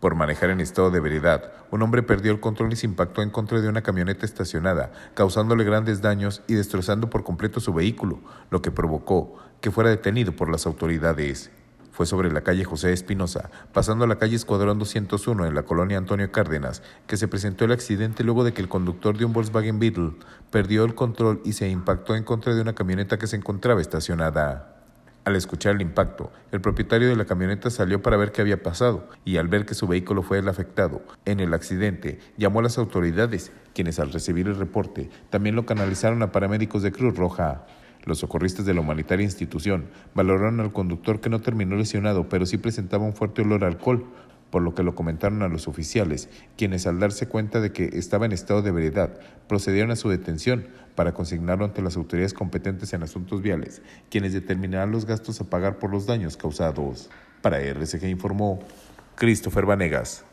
Por manejar en estado de veredad, un hombre perdió el control y se impactó en contra de una camioneta estacionada, causándole grandes daños y destrozando por completo su vehículo, lo que provocó que fuera detenido por las autoridades. Fue sobre la calle José Espinosa, pasando a la calle Escuadrón 201 en la colonia Antonio Cárdenas, que se presentó el accidente luego de que el conductor de un Volkswagen Beetle perdió el control y se impactó en contra de una camioneta que se encontraba estacionada. Al escuchar el impacto, el propietario de la camioneta salió para ver qué había pasado y al ver que su vehículo fue el afectado en el accidente, llamó a las autoridades, quienes al recibir el reporte también lo canalizaron a paramédicos de Cruz Roja. Los socorristas de la humanitaria institución valoraron al conductor que no terminó lesionado, pero sí presentaba un fuerte olor a alcohol, por lo que lo comentaron a los oficiales, quienes al darse cuenta de que estaba en estado de ebriedad, procedieron a su detención para consignarlo ante las autoridades competentes en asuntos viales, quienes determinarán los gastos a pagar por los daños causados. Para RCG informó Christopher Vanegas.